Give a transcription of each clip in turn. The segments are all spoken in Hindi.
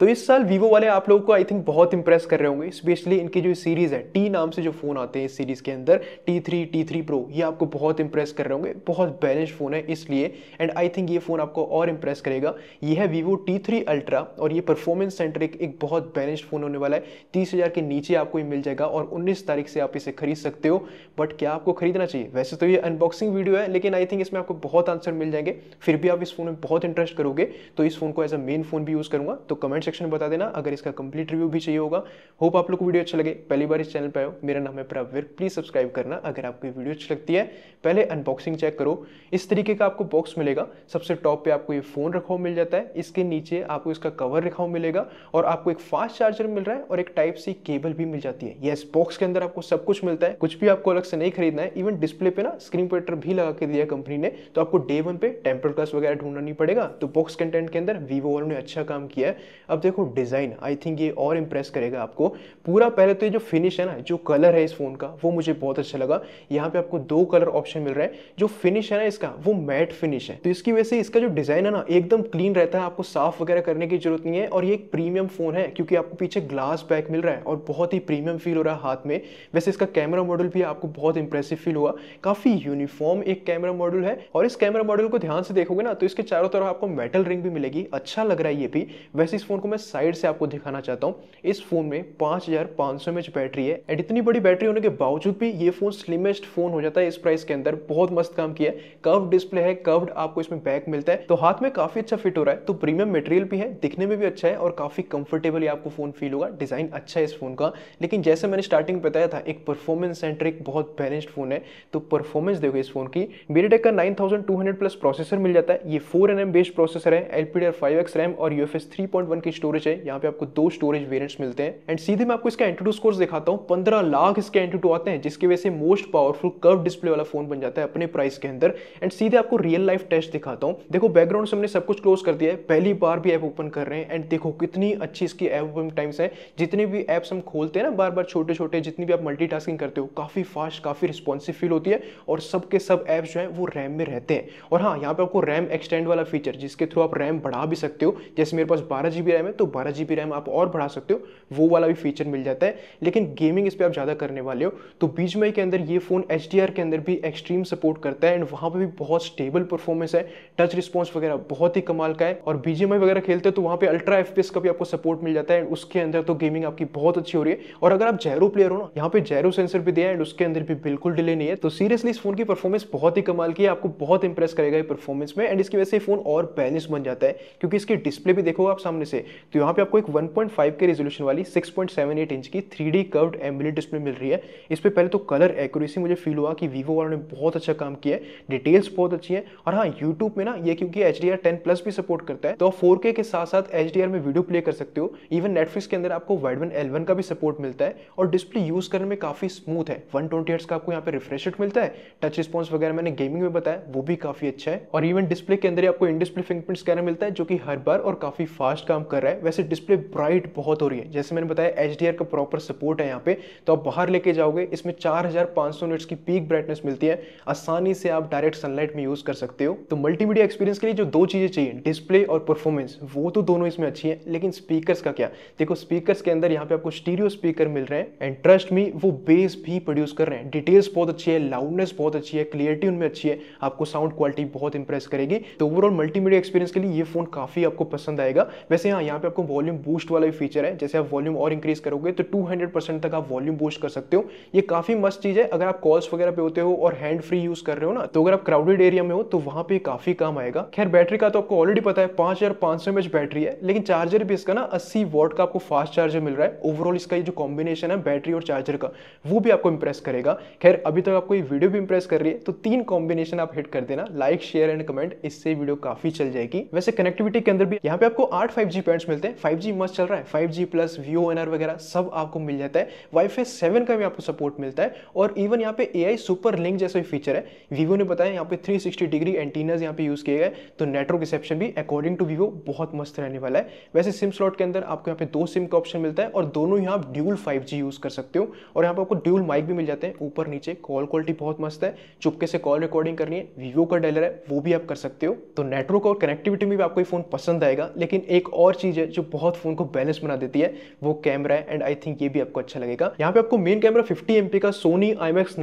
तो इस साल वीवो वाले आप लोगों को आई थिंक बहुत इंप्रेस कर रहे होंगे स्पेशली इनकी जो सीरीज़ है टी नाम से जो फ़ोन आते हैं इस सीरीज़ के अंदर T three T three pro ये आपको बहुत इंप्रेस कर रहे होंगे बहुत बैलेंस फ़ोन है इसलिए एंड आई थिंक ये फ़ोन आपको और इंप्रेस करेगा ये है वीवो टी थ्री अल्ट्रा और ये परफॉर्मेंस सेंटर एक बहुत बैलेंस फ़ोन होने वाला है तीस हज़ार के नीचे आपको ये मिल जाएगा और उन्नीस तारीख से आप इसे खरीद सकते हो बट क्या आपको खरीदना चाहिए वैसे तो ये अनबॉक्सिंग वीडियो है लेकिन आई थिंक इसमें आपको बहुत आंसर मिल जाएंगे फिर भी आप इस फ़ोन में बहुत इंटरेस्ट करोगे तो इस फ़ोन को एज अ मेन फ़ोन भी यूज़ करूँगा तो कमेंट कमेंट सेक्शन में बता देना अगर इसका कंप्लीट रिव्यू भी चाहिए होगा होप आप लोग को वीडियो अच्छा लगे पहली बार इस चैनल पर आओ मेरा नाम है प्रवीर प्लीज़ सब्सक्राइब करना अगर आपको वीडियो अच्छी लगती है पहले अनबॉक्सिंग चेक करो इस तरीके का आपको बॉक्स मिलेगा सबसे टॉप पर आपको ये फ़ोन रखा मिल जाता है इसके नीचे आपको इसका कवर रखा मिलेगा और आपको एक फास्ट चार्जर मिल रहा है और एक टाइप सी केबल भी मिल जाती है येस बॉक्स के अंदर आपको सब कुछ मिलता है कुछ भी आपको अलग से नहीं खरीदना है इवन डिस्प्ले पे ना स्क्रीन प्रोटेक्टर भी लगा के दिया कंपनी ने तो आपको डे वन पे टेम्पर ग्लास वगैरह ढूंढना नहीं पड़ेगा तो बॉक्स कंटेंट के अंदर वीवो वालों ने अच्छा काम किया है अब देखो डिज़ाइन आई थिंक ये और इम्प्रेस करेगा आपको पूरा पहले तो ये जो फिनिश है ना जो कलर है इस फ़ोन का वो मुझे बहुत अच्छा लगा यहाँ पे आपको दो कलर ऑप्शन मिल रहा है जो फिनिश है ना इसका वो मैट फिनिश है तो इसकी वजह से इसका जो डिज़ाइन है ना एकदम क्लीन रहता है आपको साफ वगैरह करने की जरूरत नहीं है और ये एक प्रीमियम फ़ोन है क्योंकि आपको पीछे ग्लास बैक मिल रहा है और बहुत ही प्रीमियम फील हो रहा है हाथ में वैसे इसका कैमरा मॉडल भी आपको बहुत इंप्रेसिव फील हुआ काफ़ी यूनिफॉर्म एक कैमरा मॉडल है और इस कैमरा मॉडल को ध्यान से देखोगे ना तो इसके चारों तरफ आपको मेटल रिंग भी मिलेगी अच्छा लग रहा है ये भी वैसे इस फोन को मैं साइड से आपको दिखाना चाहता हूँ इस फ़ोन में पाँच हज़ार पाँच सौ बैटरी है एंड इतनी बड़ी बैटरी होने के बावजूद भी ये फ़ोन स्लिमेस्ट फ़ोन हो जाता है इस प्राइस के अंदर बहुत मस्त काम किया है कर्व डिस्प्ले है कर्व्ड आपको इसमें बैक मिलता है तो हाथ में काफ़ी अच्छा फिट हो रहा है तो प्रीमियम मटेरियल भी है दिखने में भी अच्छा है और काफ़ी कंफर्टेबल आपको फ़ोन फील होगा डिज़ाइन अच्छा है इस फ़ोन का लेकिन जैसे मैंने स्टार्टिंग बताया था एक परफॉर्मेंस सेंट्रिक बहुत बैलेंस्ड फ़ोन है तो परफॉर्मेंस देखो इस फ़ोन की मेरे टेक का 9200 प्लस प्रोसेसर मिल जाता है ये 4 एनएम बेस्ड प्रोसेसर है एलपीडीआर 5x रैम और यूएफएस वन की की स्टोरेज है यहाँ पे आपको दो स्टोरेज वेरियंट्स मिलते हैं एंड सीधे मैं आपको इसका एंटूटू स्कोर्स दिखाता हूँ पंद्रह लाख इसके एंटूटू आते हैं जिसकी वजह से मोस्ट पावरफुल कर्व डिस्प्ले वाला फोन बन जाता है अपने प्राइस के अंदर एंड सीधे आपको रियल लाइफ टेस्ट दिखाता हूँ देखो बैकग्राउंड से हमने सब कुछ क्लोज कर दिया है पहली बार भी ऐप ओपन कर रहे हैं एंड देखो कितनी अच्छी इसकी ऐप ओपन टाइम्स है जितने भी ऐप्स हम खोलते हैं ना बार बार छोटे छोटे जितनी भी आप मल्टी करते हो काफ़ी फास्ट काफ़ी रिस्पॉन्सिव फील होती है और सबके सब ऐप्स जो है वो रैम में रहते हैं और हाँ यहाँ पे आपको रैम एक्सटेंड वाला फीचर जिसके थ्रू आप रैम बढ़ा भी सकते हो जैसे मेरे पास बारह जीबी रैम है तो बारह जी रैम आप और बढ़ा सकते हो वो वाला भी फीचर मिल जाता है लेकिन गेमिंग इस पर आप ज़्यादा करने वाले हो तो बीच में के अंदर ये फ़ोन एच के अंदर भी एक्सट्रीम सपोर्ट करता है एंड वहाँ पर भी बहुत स्टेबल परफॉर्मेंस है टच रिस्पॉन्स वगैरह बहुत ही कमाल का है और बीजीएमआई वगैरह खेलते हो तो वहाँ पर अल्ट्रा एफ का भी आपको सपोर्ट मिल जाता है एंड उसके अंदर तो गेमिंग आपकी बहुत अच्छी हो रही है और अगर आप जैरो प्लेयर हो ना यहाँ पे जैरो सेंसर भी दिया है एंड उसके अंदर भी बिल्कुल डिले नहीं है तो सीरियसली इस फोन की परफॉर्मेंस बहुत ही कमाल की है आपको बहुत इंप्रेस करेगा ये परफॉर्मेंस में एंड इसकी वजह से फोन और बैलेंस बन जाता है क्योंकि इसकी डिस्प्ले भी देखो आप सामने से तो यहाँ पे आपको एक 1.5 के रेजोल्यूशन वाली 6.78 इंच की 3D D curved AMOLED display मिल रही है इस पर पहले तो कलर एक्यूरेसी मुझे फील हुआ कि वीवो वालों ने बहुत अच्छा काम किया है डिटेल्स बहुत अच्छी है और हाँ यूट्यूब में ना ये क्योंकि एच डी प्लस भी सपोर्ट करता है तो आप फोर के साथ साथ एच में वीडियो प्ले कर सकते हो इवन नेटफ्लिक्स के अंदर आपको वाइडवन एलवन का भी सपोर्ट मिलता है और डिस्प्ले यूज करने में काफी स्मूथ है वन ट्वेंटी का आपको यहाँ पे रिफ्रेश मिलता है टच रिस्पॉन्स वगैरह मैंने गेमिंग में बताया वो भी काफी अच्छा है और इवन डिस्प्ले के अंदर आपको इन डिस्प्ले फिंगप्रिंट स्कैनर मिलता है जो कि हर बार और काफी फास्ट काम कर रहा है वैसे डिस्प्ले ब्राइट बहुत हो रही है जैसे मैंने बताया एच का प्रॉपर सपोर्ट है यहाँ पे तो आप बाहर लेके जाओगे इसमें 4500 निट्स की पीक ब्राइटनेस मिलती है आसानी से आप डायरेक्ट सनलाइट में यूज कर सकते हो तो मल्टीमीडिया एक्सपीरियंस के लिए जो दो चीजें चाहिए डिस्प्ले और परफॉर्मेंस वो तो दोनों इसमें अच्छी है लेकिन स्पीकर्स का क्या देखो स्पीकर्स के अंदर यहाँ पे आपको स्टीरियो स्पीकर मिल रहे हैं एंड ट्रस्ट मी वो बेस भी प्रोड्यूस कर रहे हैं डिटेल्स बहुत अच्छी है लाउडनेस बहुत अच्छी है क्लियरिटी उनमें अच्छी है आपको साउंड क्वालिटी बहुत इंप्रेस करेगी तो ओवरऑल मल्टीमीडिया एक्सपीरियंस के लिए ये फोन काफी आपको पसंद आएगा वैसे यहाँ हाँ यहाँ पे आपको वॉल्यूम बूस्ट वाला भी फीचर है जैसे आप वॉल्यूम और इंक्रीज करोगे तो 200 तक आप वॉल्यूम बूस्ट कर सकते हो ये काफ़ी मस्त चीज़ है अगर आप कॉल्स वगैरह पे होते हो और हैंड फ्री यूज़ कर रहे हो ना तो अगर आप क्राउडेड एरिया में हो तो वहां पर काफ़ी काम आएगा खैर बैटरी का तो आपको ऑलरेडी पता है पांच हज़ार पांच बैटरी है लेकिन चार्जर भी इसका ना अस्सी वॉट का आपको फास्ट चार्जर मिल रहा है ओवरऑल इसका जो कॉम्बिनेशन है बैटरी और चार्जर का वो भी आपको इंप्रेस करेगा खैर अभी तक आपको ये वीडियो भी इंप्रेस कर रही है तो तीन कॉम्बिनेशन आप हिट कर देना लाइक शेयर एंड कमेंट इससे वीडियो काफ़ी चल जाएगी वैसे कनेक्टिविटी के अंदर भी यहाँ पे आपको आठ फाइव जी पॉइंट्स मिलते हैं फाइव मस्त चल रहा है फाइव जी प्लस वी वगैरह सब आपको मिल जाता है वाईफाई सेवन का भी आपको सपोर्ट मिलता है और इवन यहाँ पे ए सुपर लिंक जैसा भी फीचर है वीवो ने बताया यहाँ पे 360 डिग्री एंटीनाज यहाँ पे यूज़ किए गए तो नेटवर्क रिसेप्शन भी अकॉर्डिंग टू वीवो बहुत मस्त रहने वाला है वैसे सिम स्लॉट के अंदर आपको यहाँ पे दो सिम का ऑप्शन मिलता है और दोनों ही आप ड्यूल फाइव यूज़ कर सकते हो और यहाँ पर आपको ड्यूल माइक भी मिल जाते हैं ऊपर नीचे कॉल क्वालिटी बहुत मस्त है चुपके से कॉल रिकॉर्डिंग करनी है वीवो का डेलर है वो भी आप कर सकते हो तो नेटवर्क और कनेक्टिविटी में भी आपको ये फोन पसंद आएगा लेकिन एक और चीज़ है जो बहुत फ़ोन को बैलेंस बना देती है वो कैमरा है एंड आई थिंक ये भी आपको अच्छा लगेगा यहाँ पे आपको मेन कैमरा फिफ्टी एमपी का सोनी आई मैक्स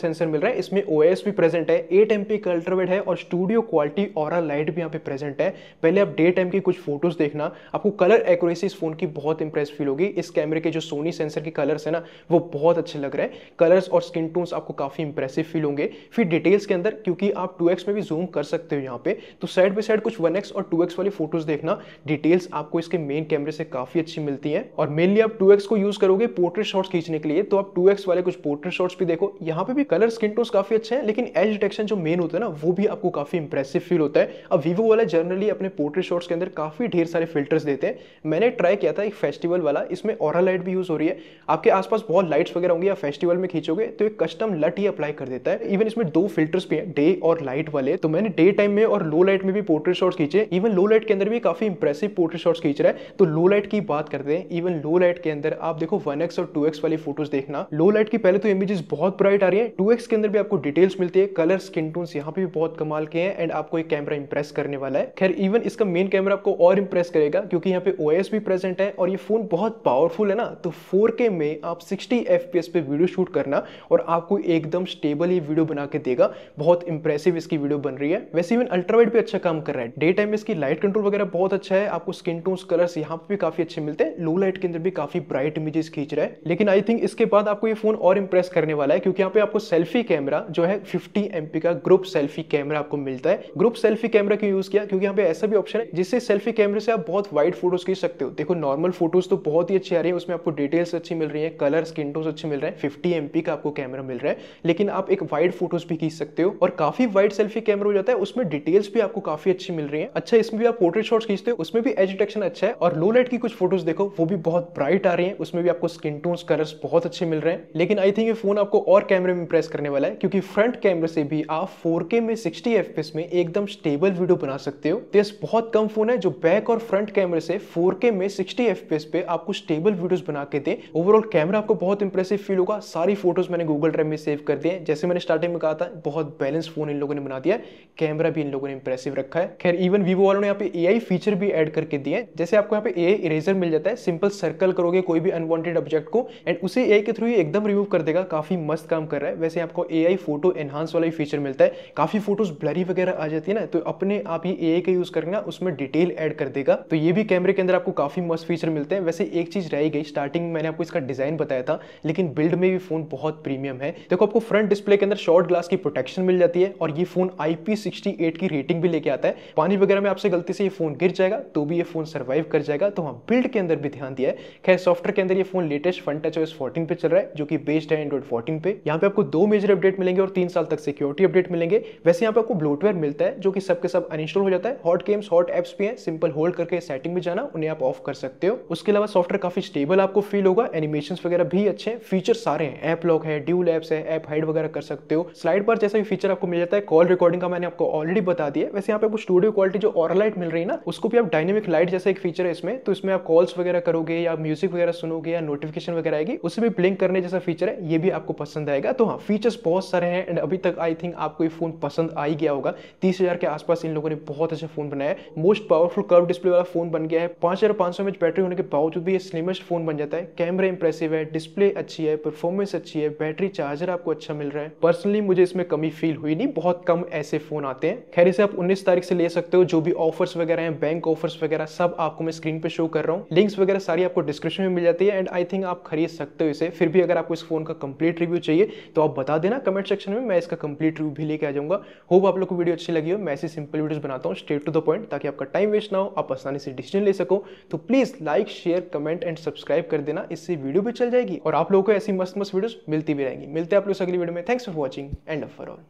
सेंसर मिल रहा है इसमें ओ भी प्रेजेंट है एट एम का अल्ट्रावेड है और स्टूडियो क्वालिटी और लाइट भी यहाँ पे प्रेजेंट है पहले आप डे टाइम की कुछ फोटोज देखना आपको कलर एक्यूरेसी इस फोन की बहुत इंप्रेस फील होगी इस कैमरे के जो सोनी सेंसर के कलर्स है ना वो बहुत अच्छे लग रहे हैं कलर्स और स्किन टोन्स आपको काफ़ी इंप्रेसिव फील होंगे फिर डिटेल्स के अंदर क्योंकि आप टू में भी जूम कर सकते हो यहाँ पे तो साइड बाई साइड कुछ वन और टू वाली फोटोज देखना डिटेल्स इमेजेस आपको इसके मेन कैमरे से काफी अच्छी मिलती है और मेनली आप 2x को यूज करोगे पोर्ट्रेट शॉट्स खींचने के लिए तो आप 2x वाले कुछ पोर्ट्रेट शॉट्स भी देखो यहाँ पे भी कलर स्किन टोन्स काफी अच्छे हैं लेकिन एज डिटेक्शन जो मेन होता है ना वो भी आपको काफी इंप्रेसिव फील होता है अब वीवो वाले जनरली अपने पोर्ट्रेट शॉट्स के अंदर काफी ढेर सारे फिल्टर्स देते हैं मैंने ट्राई किया था एक फेस्टिवल वाला इसमें ऑरा लाइट भी यूज हो रही है आपके आसपास बहुत लाइट्स वगैरह होंगी या फेस्टिवल में खींचोगे तो एक कस्टम लट ही अप्लाई कर देता है इवन इसमें दो फिल्टर्स भी हैं डे और लाइट वाले तो मैंने डे टाइम में और लो लाइट में भी पोर्ट्रेट शॉट्स खींचे इवन लो लाइट के अंदर भी काफी इंप्रेसिव पोर्ट्रेट के शॉट्स खींच रहा है तो लो लाइट की बात करते हैं इवन लो लाइट के अंदर आप देखो 1x और 2x वाली फोटोज देखना लो लाइट की पहले तो इमेजेस बहुत ब्राइट आ रही है टू के अंदर भी आपको डिटेल्स मिलती है कलर स्किन टून यहाँ पे भी बहुत कमाल के हैं एंड आपको एक कैमरा इंप्रेस करने वाला है खैर इवन इसका मेन कैमरा आपको और इंप्रेस करेगा क्योंकि यहाँ पे ओ भी प्रेजेंट है और ये फोन बहुत पावरफुल है ना तो फोर में आप सिक्सटी एफ पे वीडियो शूट करना और आपको एकदम स्टेबल ये वीडियो बना के देगा बहुत इंप्रेसिव इसकी वीडियो बन रही है वैसे इवन अल्ट्रावाइट भी अच्छा काम कर रहा है डे टाइम में इसकी लाइट कंट्रोल वगैरह बहुत अच्छा है आपको स्किन टोन्स कलर्स यहाँ पे भी काफी अच्छे मिलते हैं लो लाइट के अंदर भी काफी ब्राइट इमेजेस खींच रहा है लेकिन आई थिंक इसके बाद आपको ये फोन और इम्प्रेस करने वाला है क्योंकि यहाँ पे आपको सेल्फी कैमरा जो है फिफ्टी एमपी का ग्रुप सेल्फी कैमरा आपको मिलता है ग्रुप सेल्फी कैमरा क्यों यूज किया क्योंकि यहाँ पे ऐसा भी ऑप्शन है जिससे सेल्फी कैमरे से आप बहुत वाइड फोटोज खींच सकते हो देखो नॉर्मल फोटोज तो बहुत ही अच्छी आ रही है उसमें आपको डिटेल्स अच्छी मिल रही है कलर स्किन टोन्स अच्छे मिल रहे हैं फिफ्टी एमपी का आपको कैमरा मिल रहा है लेकिन आप एक वाइड फोटोज भी खींच सकते हो और काफी वाइड सेल्फी कैमरा हो जाता है उसमें डिटेल्स भी आपको काफी अच्छी मिल रही है अच्छा इसमें भी आप पोर्ट्रेट शॉट्स खींचते हो उसमें भी एज डिटेक्शन अच्छा है और लो लाइट की कुछ फोटोज देखो वो भी बहुत ब्राइट आ रही हैं उसमें भी आपको स्किन टोन्स कलर्स बहुत अच्छे मिल रहे हैं लेकिन आई थिंक ये फोन आपको और कैमरे में इंप्रेस करने वाला है क्योंकि फ्रंट कैमरे से भी आप फोर में सिक्सटी एफ में एकदम स्टेबल वीडियो बना सकते हो तो बहुत कम फोन है जो बैक और फ्रंट कैमरे से फोर में सिक्सटी एफ पे आपको स्टेबल वीडियोज बना के दे ओवरऑल कैमरा आपको बहुत इंप्रेसिव फील होगा सारी फोटोज मैंने गूगल ड्राइव में सेव कर दिए जैसे मैंने स्टार्टिंग में कहा था बहुत बैलेंस फोन इन लोगों ने बना दिया कैमरा भी इन लोगों ने इंप्रेसिव रखा है खैर इवन वीवो वालों ने यहाँ पे ए फीचर भी एड करके करके दिए जैसे आपको यहाँ पे ए इरेजर मिल जाता है सिंपल सर्कल करोगे कोई भी अनवांटेड ऑब्जेक्ट को एंड उसे ए के थ्रू ही एकदम रिमूव कर देगा काफ़ी मस्त काम कर रहा है वैसे आपको ए फोटो एनहांस वाला ही फीचर मिलता है काफ़ी फोटोज ब्लरी वगैरह आ जाती है ना तो अपने आप ही ए का यूज़ करना उसमें डिटेल एड कर देगा तो ये भी कैमरे के अंदर आपको काफ़ी मस्त फीचर मिलते हैं वैसे एक चीज़ रह गई स्टार्टिंग मैंने आपको इसका डिज़ाइन बताया था लेकिन बिल्ड में भी फ़ोन बहुत प्रीमियम है देखो आपको फ्रंट डिस्प्ले के अंदर शॉर्ट ग्लास की प्रोटेक्शन मिल जाती है और ये फ़ोन आई की रेटिंग भी लेके आता है पानी वगैरह में आपसे गलती से ये फ़ोन गिर जाएगा तो भी ये फ़ोन सर्वाइव कर जाएगा तो हाँ बिल्ड के अंदर भी ध्यान दिया है खैर सॉफ्टवेयर के अंदर ये phone latest fun touch OS 14 पे चल रहा है जो कि बेस्ड है एंड्रॉइड 14 पे यहाँ पे आपको दो मेजर अपडेट मिलेंगे और तीन साल तक सिक्योरिटी अपडेट मिलेंगे वैसे यहाँ पे आपको ब्लोटवेयर मिलता है जो कि सबके सब अनइंस्टॉल हो जाता है हॉट गेम्स हॉट एप्स भी है सिंपल होल्ड करके सेटिंग में जाना उन्हें आप ऑफ कर सकते हो उसके अलावा सॉफ्टवेयर काफी स्टेबल आपको फील होगा एनिमेशन वगैरह भी अच्छे हैं फीचर सारे हैं ऐप लॉक है ड्यूल एप्स है ऐप हाइड वगैरह कर सकते हो स्लाइड पर जैसा भी फीचर आपको मिल जाता है कॉल रिकॉर्डिंग का मैंने आपको ऑलरेडी बता दिया वैसे यहाँ पे आपको स्टूडियो क्वालिटी जो ऑरलाइट मिल रही है ना उसको भी आप डायनेमिक लाइट जैसा एक फीचर है इसमें तो इसमें आप कॉल्स वगैरह करोगे या म्यूजिक वगैरह सुनोगे या नोटिफिकेशन वगैरह आएगी उसे भी ब्लिंक करने जैसा फीचर है ये भी आपको पसंद आएगा तो हाँ फीचर्स बहुत सारे हैं एंड अभी तक आई थिंक आपको ये फोन पसंद आ ही गया होगा तीस हजार के आसपास इन लोगों ने बहुत अच्छा फोन बनाया है मोस्ट पावरफुल कर्व डिस्प्ले वाला फोन बन गया है पांच हजार पांच सौ एमएच बैटरी होने के बावजूद भी ये स्लिमेस्ट फोन बन जाता है कैमरा इंप्रेसिव है डिस्प्ले अच्छी है परफॉर्मेंस अच्छी है बैटरी चार्जर आपको अच्छा मिल रहा है पर्सनली मुझे इसमें कमी फील हुई नहीं बहुत कम ऐसे फोन आते हैं खैर इसे आप उन्नीस तारीख से ले सकते हो जो भी ऑफर्स वगैरह हैं बैंक ऑफर्स वगैरह वगैरह सब आपको मैं स्क्रीन पे शो कर रहा हूँ लिंक्स वगैरह सारी आपको डिस्क्रिप्शन में मिल जाती है एंड आई थिंक आप खरीद सकते हो इसे फिर भी अगर आपको इस फोन का कंप्लीट रिव्यू चाहिए तो आप बता देना कमेंट सेक्शन में मैं इसका कंप्लीट रिव्यू भी लेके आ जाऊंगा होप आप लोग को वीडियो अच्छी लगी हो मैं ऐसी सिंपल वीडियो बनाता हूँ स्ट्रेट टू द पॉइंट ताकि आपका टाइम वेस्ट ना हो आप आसानी से डिसीजन ले सको तो please like share comment and subscribe कर देना इससे वीडियो भी चल जाएगी और आप लोगों को ऐसी मस्त मस्त वीडियो मिलती भी रहेंगी मिलते हैं आप लोग अगली वीडियो में thanks for watching and for all